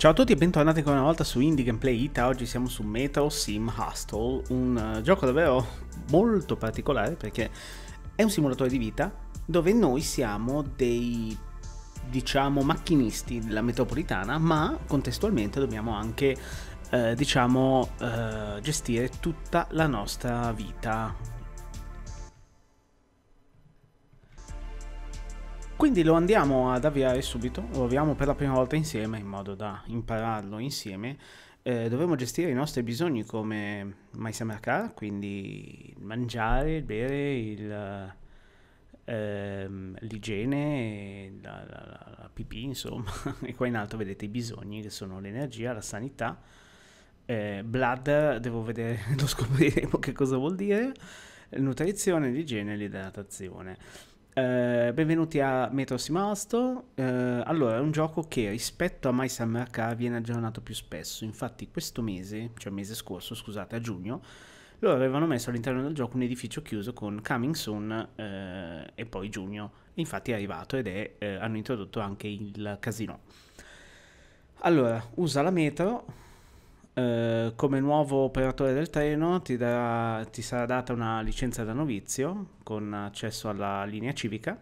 Ciao a tutti e bentornati ancora una volta su Indie Gameplay Ita, oggi siamo su Metro Sim Hustle, un eh, gioco davvero molto particolare perché è un simulatore di vita dove noi siamo dei, diciamo, macchinisti della metropolitana, ma contestualmente dobbiamo anche, eh, diciamo, eh, gestire tutta la nostra vita Quindi lo andiamo ad avviare subito, lo avviamo per la prima volta insieme in modo da impararlo insieme. Eh, dovremo gestire i nostri bisogni come mai sembra car, quindi il mangiare, il bere, il, ehm, l'igiene, la, la, la, la, pipì insomma, e qua in alto vedete i bisogni che sono l'energia, la sanità, eh, blood, devo vedere, lo scopriremo che cosa vuol dire, nutrizione, l'igiene e l'idratazione. Eh, benvenuti a Metro Simasto. Eh, allora, è un gioco che rispetto a My Summer Car viene aggiornato più spesso. Infatti, questo mese, cioè mese scorso, scusate, a giugno, loro avevano messo all'interno del gioco un edificio chiuso con Coming Soon eh, e poi giugno. Infatti è arrivato ed è, eh, hanno introdotto anche il casino. Allora, usa la metro eh, come nuovo operatore del treno ti, darà, ti sarà data una licenza da novizio con accesso alla linea civica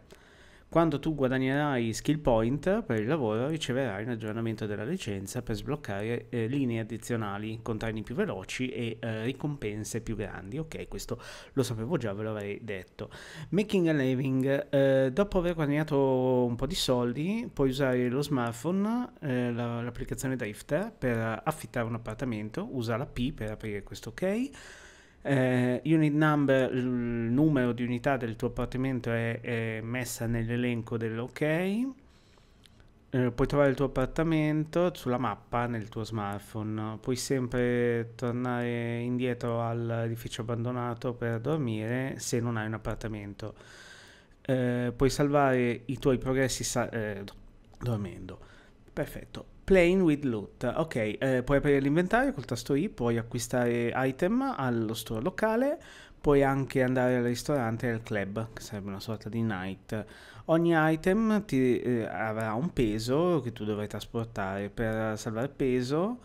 quando tu guadagnerai skill point per il lavoro riceverai un aggiornamento della licenza per sbloccare eh, linee addizionali, contorni più veloci e eh, ricompense più grandi. Ok, questo lo sapevo già, ve l'avrei detto. Making a living. Eh, dopo aver guadagnato un po' di soldi puoi usare lo smartphone, eh, l'applicazione Drifter per affittare un appartamento, usa la P per aprire questo ok eh, unit number, il numero di unità del tuo appartamento è, è messa nell'elenco dell'ok. Eh, puoi trovare il tuo appartamento sulla mappa nel tuo smartphone. Puoi sempre tornare indietro all'edificio abbandonato per dormire se non hai un appartamento. Eh, puoi salvare i tuoi progressi sa- eh, dormendo. Perfetto. Playing with loot. Ok, eh, puoi aprire l'inventario col tasto I, puoi acquistare item allo store locale, puoi anche andare al ristorante e al club, che sarebbe una sorta di night. Ogni item ti, eh, avrà un peso che tu dovrai trasportare per salvare peso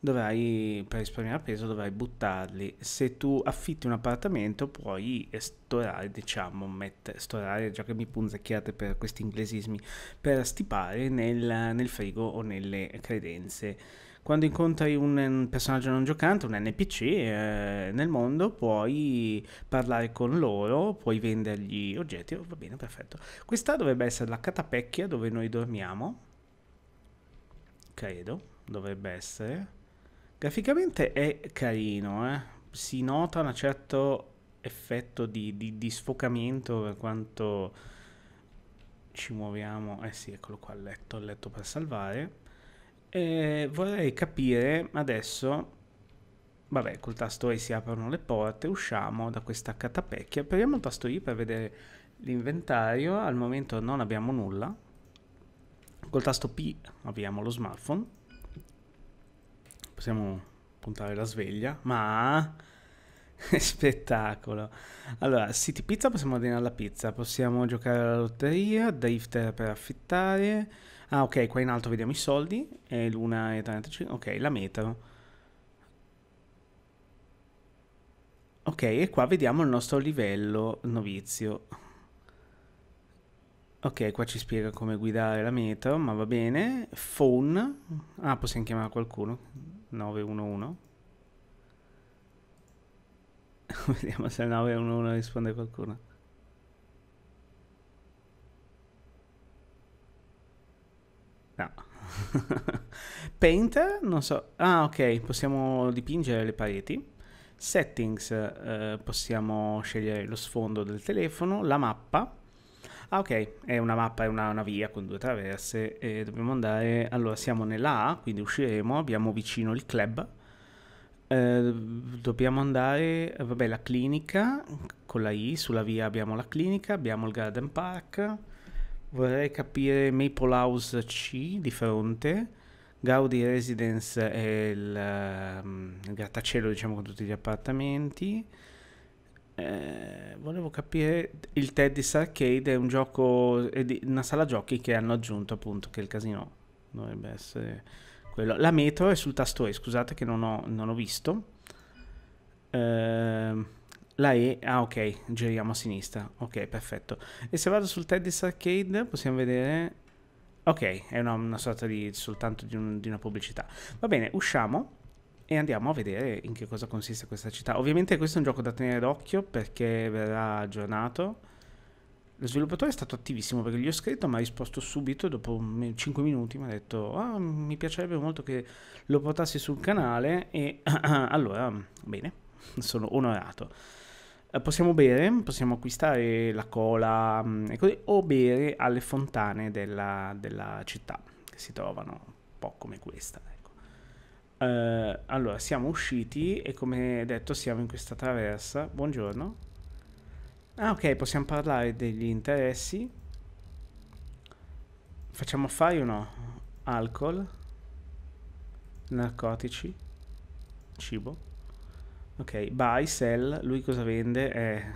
dovrai, per risparmiare peso, dovrai buttarli. Se tu affitti un appartamento puoi storare, diciamo, met, storare, già che mi punzecchiate per questi inglesismi, per stipare nel, nel frigo o nelle credenze. Quando incontri un, un personaggio non giocante, un NPC eh, nel mondo, puoi parlare con loro, puoi vendergli oggetti, oh, va bene, perfetto. Questa dovrebbe essere la catapecchia dove noi dormiamo, credo, dovrebbe essere Graficamente è carino, eh? si nota un certo effetto di, di, di sfocamento per quanto ci muoviamo. Eh sì, eccolo qua, il letto, letto per salvare. E vorrei capire adesso vabbè, col tasto E si aprono le porte, usciamo da questa catapecchia, apriamo il tasto I per vedere l'inventario, al momento non abbiamo nulla, col tasto P avviamo lo smartphone, possiamo puntare la sveglia, ma... Spettacolo. Allora, City Pizza possiamo ordinare la pizza, possiamo giocare alla lotteria, Drifter per affittare. Ah, ok, qua in alto vediamo i soldi. è l'una e 35. Ok, la metro. Ok, e qua vediamo il nostro livello novizio. Ok, qua ci spiega come guidare la metro, ma va bene. Phone. Ah, possiamo chiamare qualcuno. 911 vediamo se il 911 risponde qualcuno no paint non so ah ok possiamo dipingere le pareti settings eh, possiamo scegliere lo sfondo del telefono la mappa Ah, ok, è una mappa, è una, una via con due traverse e dobbiamo andare... Allora, siamo nella A, quindi usciremo, abbiamo vicino il club. Eh, dobbiamo andare, vabbè, la clinica con la I, sulla via abbiamo la clinica, abbiamo il Garden Park. Vorrei capire Maple House C di fronte. Gaudi Residence è il, ehm, il grattacielo, diciamo, con tutti gli appartamenti. Eh, volevo capire il Teddy's Arcade è un gioco è una sala giochi che hanno aggiunto appunto che il casino dovrebbe essere quello la metro è sul tasto E scusate che non ho, non ho visto eh, la E ah ok giriamo a sinistra ok perfetto e se vado sul Teddy's Arcade possiamo vedere ok è una, una sorta di soltanto di, un, di una pubblicità va bene usciamo e andiamo a vedere in che cosa consiste questa città. Ovviamente questo è un gioco da tenere d'occhio perché verrà aggiornato. Lo sviluppatore è stato attivissimo perché gli ho scritto ma ha risposto subito dopo 5 minuti mi ha detto ah, mi piacerebbe molto che lo portassi sul canale e allora bene, sono onorato. Eh, possiamo bere, possiamo acquistare la cola mm, così, o bere alle fontane della, della città che si trovano un po' come questa. Ecco. Uh, allora, siamo usciti e come detto siamo in questa traversa. Buongiorno. Ah, ok, possiamo parlare degli interessi. Facciamo affari o no? Alcol. Narcotici. Cibo. Ok, buy, sell. Lui cosa vende? È...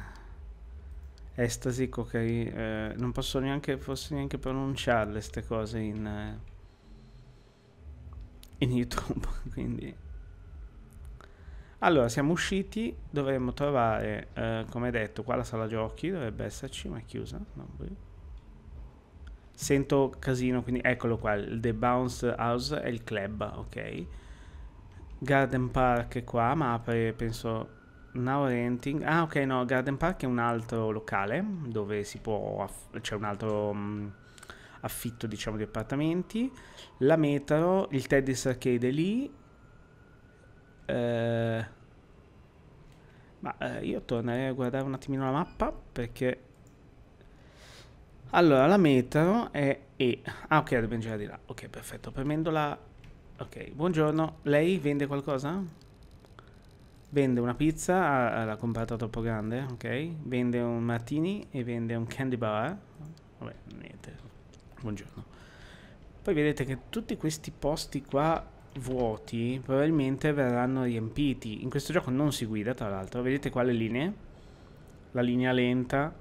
Estasi, cocaina. Eh, non posso neanche, forse neanche pronunciarle queste cose in... Eh in YouTube, quindi... Allora, siamo usciti, dovremmo trovare, eh, come detto, qua la sala giochi, dovrebbe esserci, ma è chiusa. No, Sento casino, quindi eccolo qua, il The Bounce House è il club, ok. Garden Park è qua, ma apre, penso, Now Renting. Ah, ok, no, Garden Park è un altro locale, dove si può... c'è un altro... Mh, mm, affitto diciamo di appartamenti, la metro, il Teddy's Arcade è lì, eh, ma eh, io tornerei a guardare un attimino la mappa perché... Allora, la metro è E. Ah, ok, dobbiamo girare di là. Ok, perfetto. Premendo la... Ok, buongiorno. Lei vende qualcosa? Vende una pizza, l'ha comprata troppo grande, ok? Vende un martini e vende un candy bar. Vabbè, niente buongiorno. Poi vedete che tutti questi posti qua vuoti probabilmente verranno riempiti. In questo gioco non si guida, tra l'altro. Vedete qua le linee? La linea lenta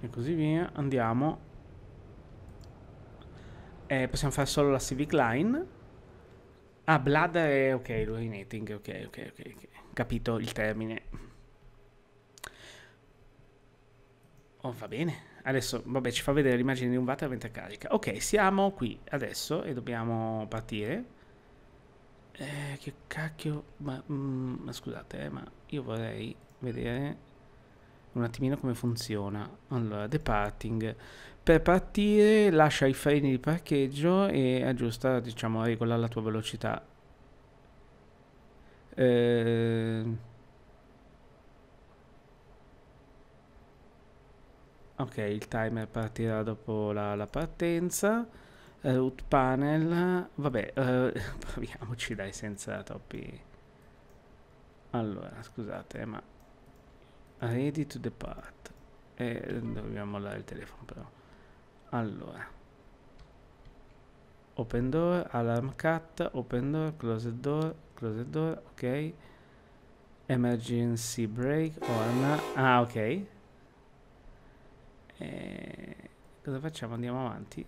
e così via. Andiamo. Eh, possiamo fare solo la Civic Line. Ah, Blood è... ok, lo rinating, ok, ok, ok. Capito il termine. Oh, va bene. Adesso, vabbè, ci fa vedere l'immagine di un watt mentre carica. Ok, siamo qui adesso e dobbiamo partire. Eh, che cacchio... Ma, mm, ma scusate, eh, ma io vorrei vedere un attimino come funziona. Allora, departing. Per partire lascia i freni di parcheggio e aggiusta, diciamo, regola la tua velocità. Ehm... ok il timer partirà dopo la, la partenza root eh, panel vabbè uh, proviamoci dai senza troppi allora scusate ma ready to depart e dobbiamo mollare il telefono però allora open door alarm cut open door closed door closed door ok emergency break on ah ok cosa facciamo? Andiamo avanti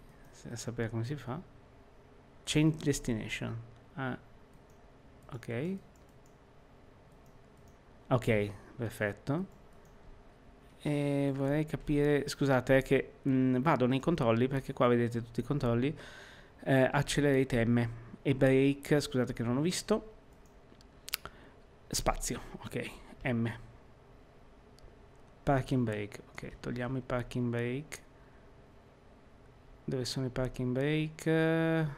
a sapere come si fa. Change destination. Ah, ok. Ok, perfetto. E vorrei capire, scusate, eh, che mh, mm, vado nei controlli perché qua vedete tutti i controlli. Eh, accelerate M e break, scusate che non ho visto. Spazio, ok, M parking brake ok togliamo i parking brake dove sono i parking brake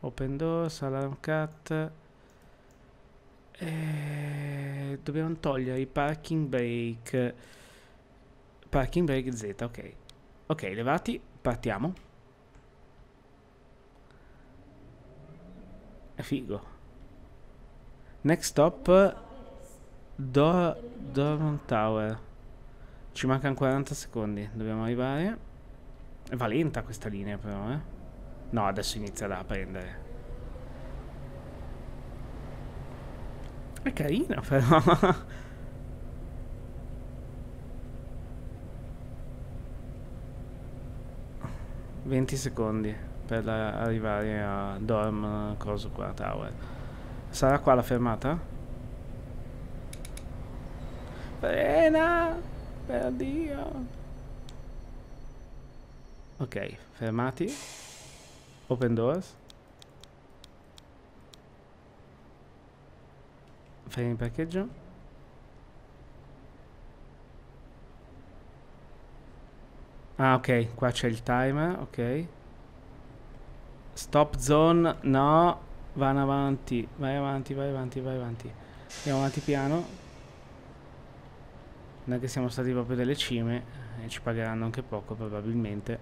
open doors alarm cut e eh, dobbiamo togliere i parking brake parking brake z ok ok levati partiamo è figo next stop Dor Doron Tower. Ci mancano 40 secondi. Dobbiamo arrivare. Va lenta questa linea però, eh. No, adesso inizierà a prendere. È carina però. Venti secondi per arrivare a Dorm Coso qua Tower. Sarà qua la fermata? pena, per Dio. Ok, fermati. Open doors. fai in parcheggio. Ah, ok, qua c'è il timer, ok. Stop zone, no. Vanno avanti, vai avanti, vai avanti, vai avanti. Andiamo avanti piano non è che siamo stati proprio delle cime eh, e ci pagheranno anche poco probabilmente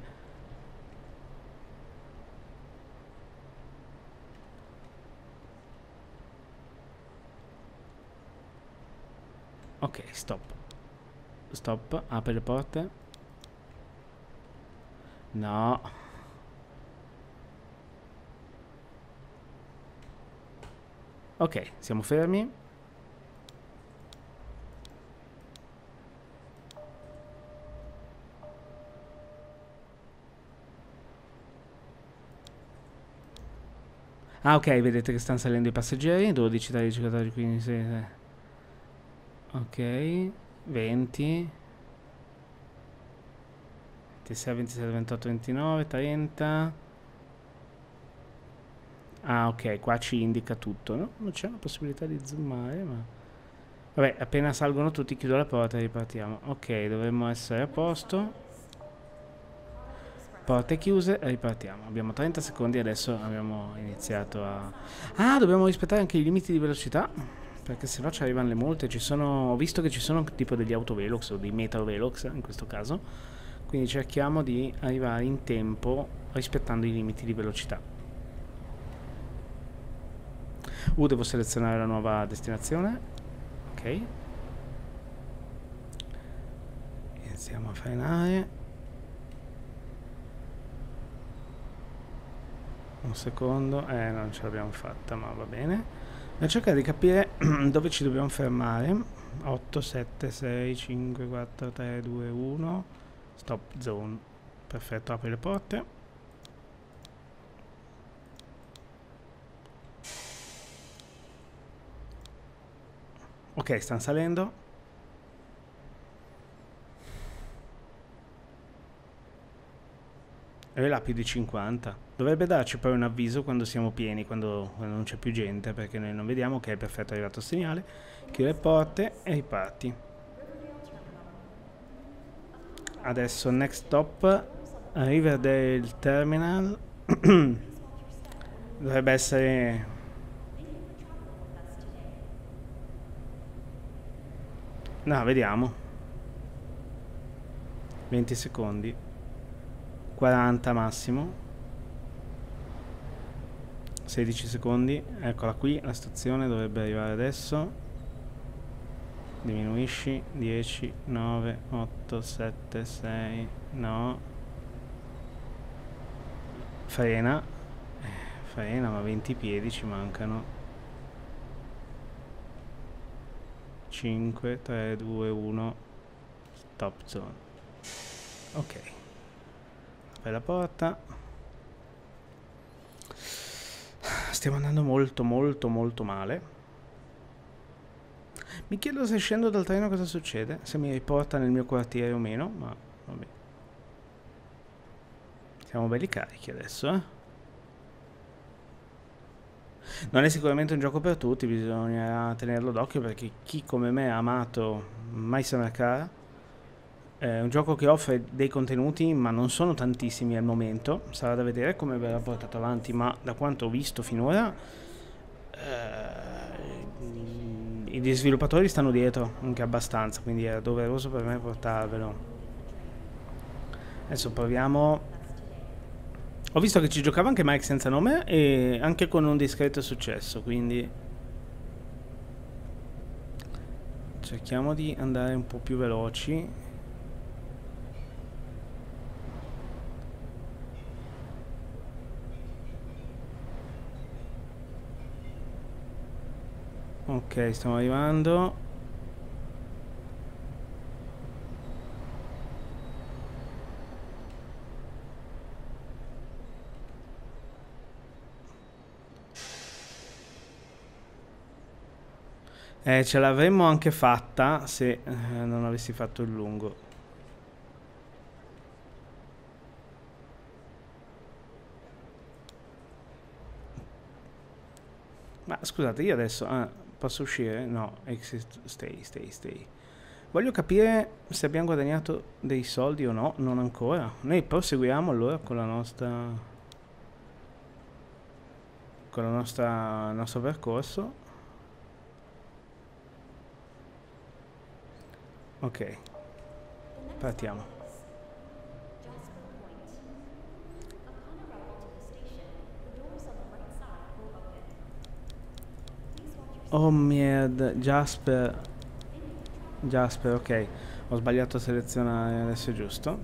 ok stop stop apri le porte no ok siamo fermi Ah ok, vedete che stanno salendo i passeggeri, 12, 13, 14, 15, 16, ok, 20, 26, 27, 28, 29, 30. Ah ok, qua ci indica tutto, no? Non c'è una possibilità di zoomare, ma... Vabbè, appena salgono tutti chiudo la porta e ripartiamo. Ok, dovremmo essere a posto porte chiuse, ripartiamo. Abbiamo 30 secondi, adesso abbiamo iniziato a... Ah, dobbiamo rispettare anche i limiti di velocità, perché se no ci arrivano le multe. Ci sono... Ho visto che ci sono tipo degli autovelox o dei metrovelox in questo caso, quindi cerchiamo di arrivare in tempo rispettando i limiti di velocità. Uh, devo selezionare la nuova destinazione. Ok. Iniziamo a frenare. un secondo, eh non ce l'abbiamo fatta ma va bene per cercare di capire dove ci dobbiamo fermare 8, 7, 6, 5, 4, 3, 2, 1 Stop zone Perfetto, apri le porte Ok, stanno salendo È là più di 50. Dovrebbe darci poi un avviso quando siamo pieni, quando, quando non c'è più gente, perché noi non vediamo che okay, è perfetto, è arrivato il segnale. Chiude le porte e riparti. Adesso next stop, Riverdale Terminal. Dovrebbe essere... No, vediamo. 20 secondi. 40 massimo 16 secondi eccola qui la stazione dovrebbe arrivare adesso diminuisci 10 9 8 7 6 no frena eh, frena ma 20 piedi ci mancano 5 3 2 1 stop zone ok Apri la porta. Stiamo andando molto molto molto male. Mi chiedo se scendo dal treno cosa succede, se mi riporta nel mio quartiere o meno, ma vabbè. Siamo belli carichi adesso, eh. Non è sicuramente un gioco per tutti, bisogna tenerlo d'occhio perché chi come me ha amato Mai Samakara è eh, un gioco che offre dei contenuti, ma non sono tantissimi al momento. Sarà da vedere come verrà portato avanti, ma da quanto ho visto finora, eh, gli sviluppatori stanno dietro anche abbastanza, quindi era doveroso per me portarvelo. Adesso proviamo. Ho visto che ci giocava anche Mike senza nome e anche con un discreto successo, quindi cerchiamo di andare un po' più veloci Ok, stiamo arrivando. Eh, ce l'avremmo anche fatta se eh, non avessi fatto il lungo. Ma scusate, io adesso... Ah. Posso uscire? No, exit, stay, stay, stay. Voglio capire se abbiamo guadagnato dei soldi o no, non ancora. Noi proseguiamo allora con la nostra... con la nostra, il nostro percorso. Ok. Partiamo. Oh merda, Jasper. Jasper, ok. Ho sbagliato a selezionare, adesso è giusto.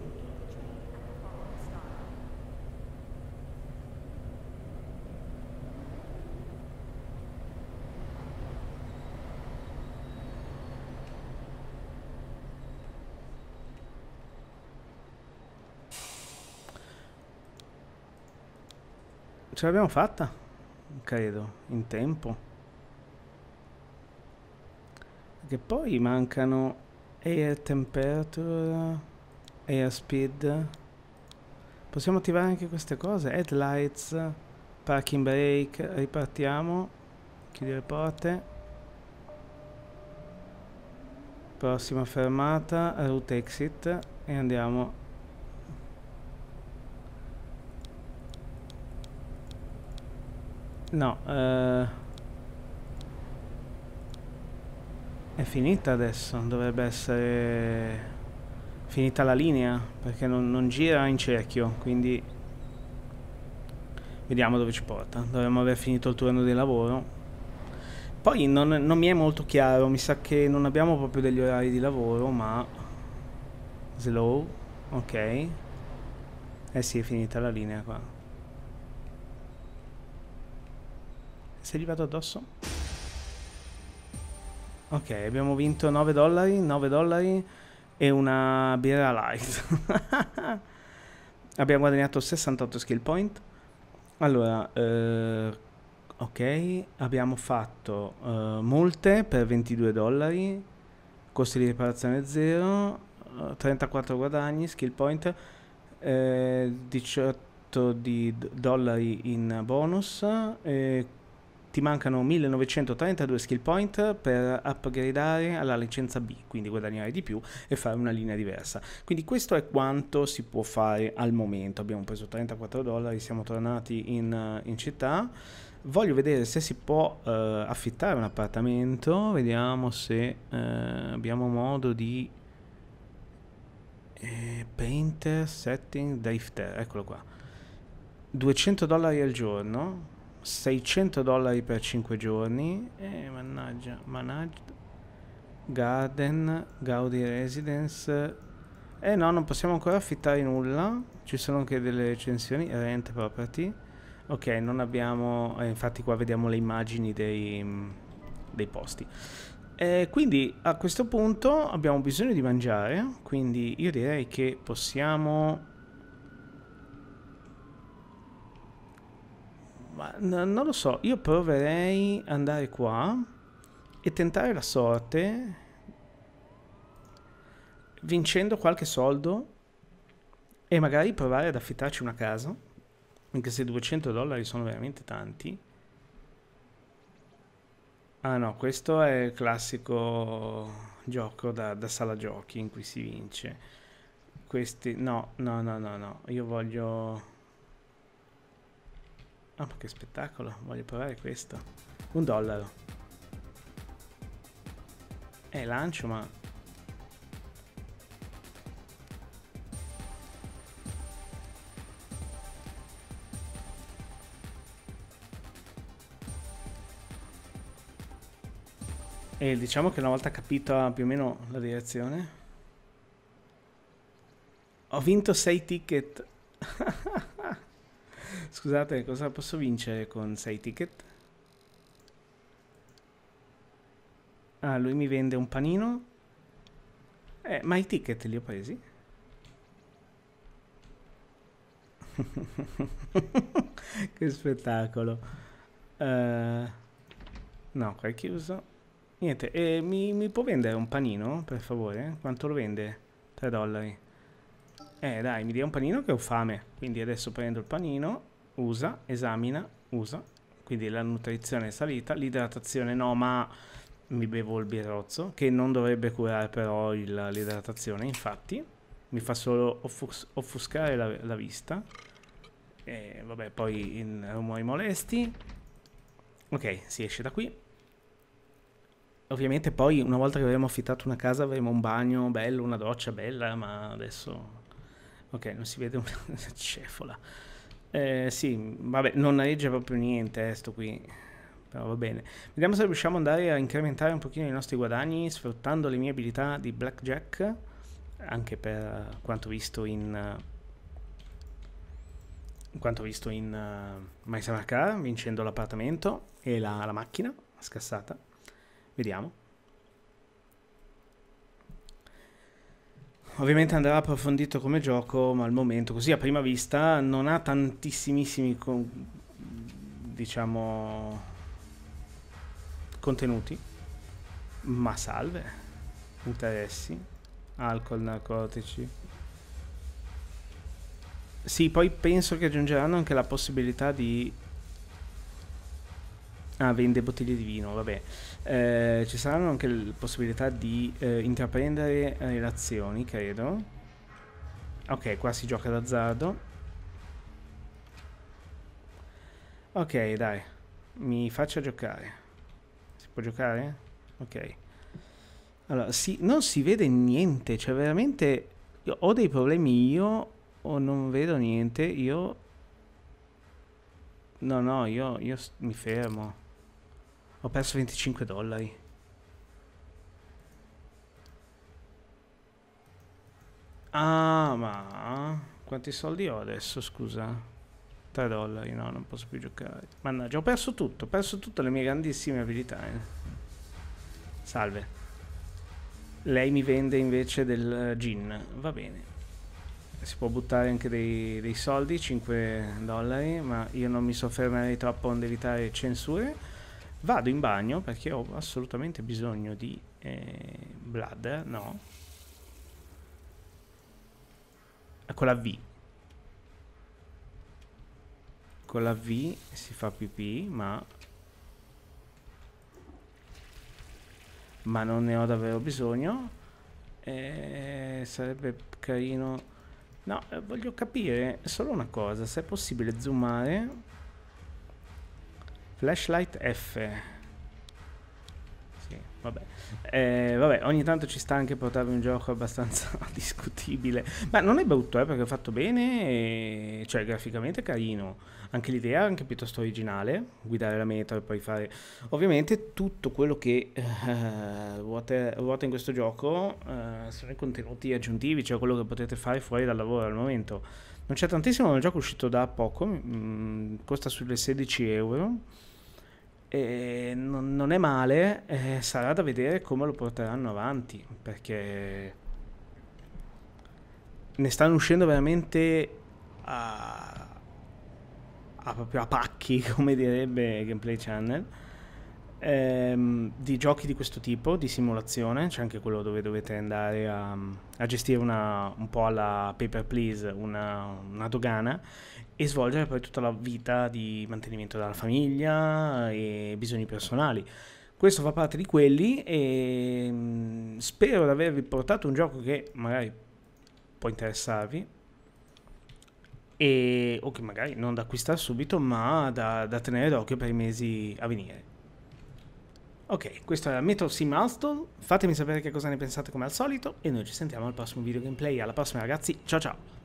Ce l'abbiamo fatta, credo, in tempo. Che poi mancano air temperature, air speed. Possiamo attivare anche queste cose. Headlights, parking brake, ripartiamo. Chiudi le porte. Prossima fermata, route exit e andiamo No, eh, È finita adesso, dovrebbe essere finita la linea, perché non, non gira in cerchio, quindi vediamo dove ci porta. Dovremmo aver finito il turno di lavoro. Poi non, non mi è molto chiaro, mi sa che non abbiamo proprio degli orari di lavoro, ma... Slow, ok. Eh sì, è finita la linea qua. Sei arrivato addosso? Ok, abbiamo vinto 9 dollari, 9 dollari e una birra light. abbiamo guadagnato 68 skill point. Allora, eh, ok, abbiamo fatto eh, molte per 22 dollari, costi di riparazione 0, 34 eh, guadagni, skill point, eh, 18 di dollari in bonus. Eh, ti mancano 1932 skill point per upgradeare alla licenza B, quindi guadagnare di più e fare una linea diversa. Quindi questo è quanto si può fare al momento. Abbiamo preso 34 dollari, siamo tornati in, in città. Voglio vedere se si può eh, affittare un appartamento, vediamo se eh, abbiamo modo di... Eh, painter setting Drifter, eccolo qua. 200 dollari al giorno, 600 dollari per 5 giorni e eh, mannaggia managed garden gaudi residence eh no non possiamo ancora affittare nulla ci sono anche delle recensioni rent property ok non abbiamo eh, infatti qua vediamo le immagini dei, mm, dei posti eh, quindi a questo punto abbiamo bisogno di mangiare quindi io direi che possiamo Ma n- non lo so, io proverei andare qua e tentare la sorte vincendo qualche soldo e magari provare ad affittarci una casa, anche se 200 dollari sono veramente tanti. Ah no, questo è il classico gioco da, da sala giochi in cui si vince. Questi, no, no, no, no, no, io voglio... Oh, ma che spettacolo, voglio provare questo. Un dollaro. Eh, lancio, ma... E diciamo che una volta capito più o meno la direzione... Ho vinto 6 ticket. Scusate, cosa posso vincere con 6 ticket? Ah, lui mi vende un panino. Eh, ma i ticket li ho presi? che spettacolo. Uh, no, qua è chiuso. Niente, eh, mi, mi, può vendere un panino, per favore? Quanto lo vende? 3 dollari. Eh, dai, mi dia un panino che ho fame. Quindi adesso prendo il panino usa, esamina, usa, quindi la nutrizione è salita, l'idratazione no, ma mi bevo il birrozzo, che non dovrebbe curare però l'idratazione, infatti, mi fa solo offus offuscare la, la vista. E vabbè, poi in rumori molesti. Ok, si esce da qui. Ovviamente poi una volta che avremo affittato una casa avremo un bagno bello, una doccia bella, ma adesso... Ok, non si vede una cefola. Eh, sì, vabbè, non regge proprio niente eh, sto qui. Però va bene. Vediamo se riusciamo ad andare a incrementare un pochino i nostri guadagni sfruttando le mie abilità di blackjack. Anche per quanto visto in... in quanto visto in uh, My Summer Car, vincendo l'appartamento e la, la macchina scassata. Vediamo. Ovviamente andrà approfondito come gioco, ma al momento, così a prima vista, non ha tantissimi diciamo contenuti, ma salve, interessi, alcol, narcotici. Sì, poi penso che aggiungeranno anche la possibilità di ah, vende bottiglie di vino, vabbè. Eh, ci saranno anche le possibilità di eh, intraprendere eh, relazioni, credo. Ok, qua si gioca d'azzardo. Ok, dai. Mi faccia giocare. Si può giocare? Ok. Allora, si, non si vede niente, cioè veramente ho dei problemi io o non vedo niente, io... No, no, io, io mi fermo. Ho perso 25 dollari. Ah, ma... Quanti soldi ho adesso, scusa? 3 dollari, no, non posso più giocare. Mannaggia, ho perso tutto, ho perso tutte le mie grandissime abilità. Eh. Salve. Lei mi vende invece del eh, gin, va bene. Si può buttare anche dei, dei soldi, 5 dollari, ma io non mi soffermerei troppo ad evitare censure. Vado in bagno perché ho assolutamente bisogno di eh, bladder, no? Eh, con la V. Con la V si fa pipì, ma... Ma non ne ho davvero bisogno. Eh, sarebbe carino... No, eh, voglio capire solo una cosa, se è possibile zoomare... Flashlight F. Sì, vabbè. Eh, vabbè, ogni tanto ci sta anche portare un gioco abbastanza discutibile. Ma non è brutto, eh, perché è fatto bene, e... cioè graficamente è carino. Anche l'idea è anche piuttosto originale, guidare la meta e poi fare... Ovviamente tutto quello che uh, eh, ruota, ruota in questo gioco uh, sono i contenuti aggiuntivi, cioè quello che potete fare fuori dal lavoro al momento non c'è tantissimo, è un gioco uscito da poco, mh, mm, costa sulle 16 euro. E non, non è male, eh, sarà da vedere come lo porteranno avanti, perché ne stanno uscendo veramente a, a, a pacchi, come direbbe Gameplay Channel ehm, di giochi di questo tipo, di simulazione, c'è anche quello dove dovete andare a, a gestire una, un po' alla paper please, una, una, dogana e svolgere poi tutta la vita di mantenimento della famiglia e bisogni personali. Questo fa parte di quelli e mm, spero di avervi portato un gioco che magari può interessarvi, e, o che magari non da acquistare subito, ma da, da tenere d'occhio per i mesi a venire. Ok, questo era Metal Sea Milestone, fatemi sapere che cosa ne pensate come al solito e noi ci sentiamo al prossimo video gameplay, alla prossima ragazzi, ciao ciao!